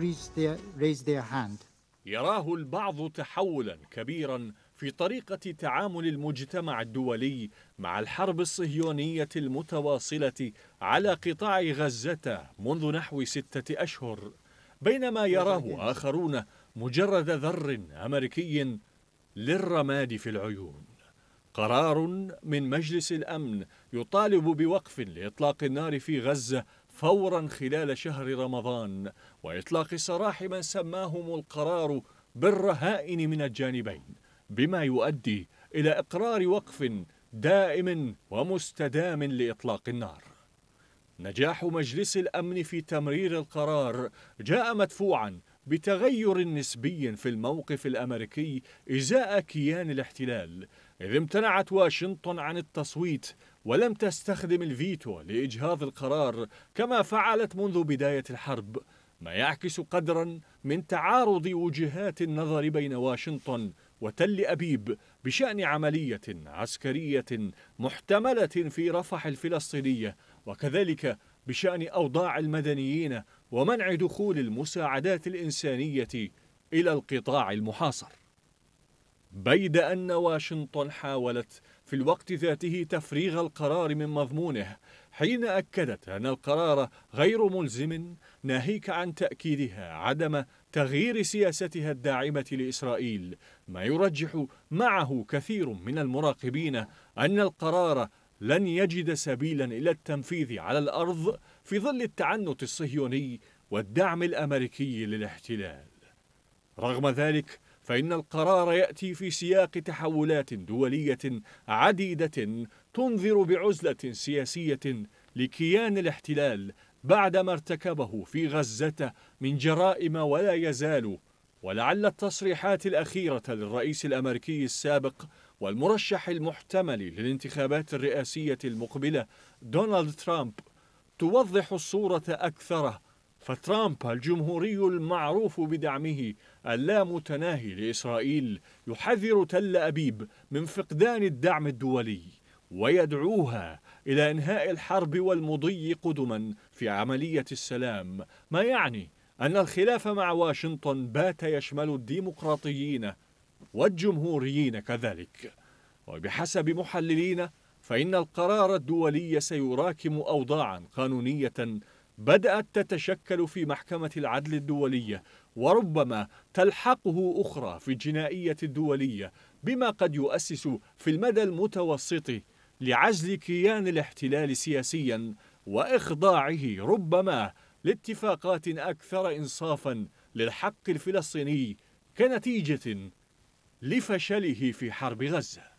raise their hand. يراه البعض تحولا كبيرا في طريقة تعامل المجتمع الدولي مع الحرب الصهيونية المتواصلة على قطاع غزة منذ نحو ستة أشهر بينما يراه آخرون مجرد ذر أمريكي للرماد في العيون قرار من مجلس الأمن يطالب بوقف لإطلاق النار في غزة فورا خلال شهر رمضان وإطلاق سراح من سماهم القرار بالرهائن من الجانبين بما يؤدي إلى إقرار وقف دائم ومستدام لإطلاق النار نجاح مجلس الأمن في تمرير القرار جاء مدفوعا بتغير نسبي في الموقف الأمريكي إزاء كيان الاحتلال إذ امتنعت واشنطن عن التصويت ولم تستخدم الفيتو لإجهاض القرار كما فعلت منذ بداية الحرب ما يعكس قدرا من تعارض وجهات النظر بين واشنطن وتل أبيب بشأن عملية عسكرية محتملة في رفح الفلسطينية وكذلك بشأن أوضاع المدنيين ومنع دخول المساعدات الإنسانية إلى القطاع المحاصر بيد أن واشنطن حاولت في الوقت ذاته تفريغ القرار من مضمونه حين أكدت أن القرار غير ملزم ناهيك عن تأكيدها عدم تغيير سياستها الداعمة لإسرائيل ما يرجح معه كثير من المراقبين أن القرار لن يجد سبيلا إلى التنفيذ على الأرض في ظل التعنت الصهيوني والدعم الأمريكي للاحتلال رغم ذلك فإن القرار يأتي في سياق تحولات دولية عديدة تنذر بعزلة سياسية لكيان الاحتلال بعدما ارتكبه في غزة من جرائم ولا يزال ولعل التصريحات الأخيرة للرئيس الأمريكي السابق والمرشح المحتمل للانتخابات الرئاسية المقبلة دونالد ترامب توضح الصورة أكثره فترامب الجمهوري المعروف بدعمه اللامتناهي لإسرائيل يحذر تل أبيب من فقدان الدعم الدولي ويدعوها إلى إنهاء الحرب والمضي قدما في عملية السلام ما يعني أن الخلاف مع واشنطن بات يشمل الديمقراطيين والجمهوريين كذلك وبحسب محللين فإن القرار الدولي سيراكم أوضاعا قانونية بدأت تتشكل في محكمة العدل الدولية وربما تلحقه أخرى في الجنائية الدولية بما قد يؤسس في المدى المتوسط لعزل كيان الاحتلال سياسيا وإخضاعه ربما لاتفاقات أكثر إنصافا للحق الفلسطيني كنتيجة لفشله في حرب غزة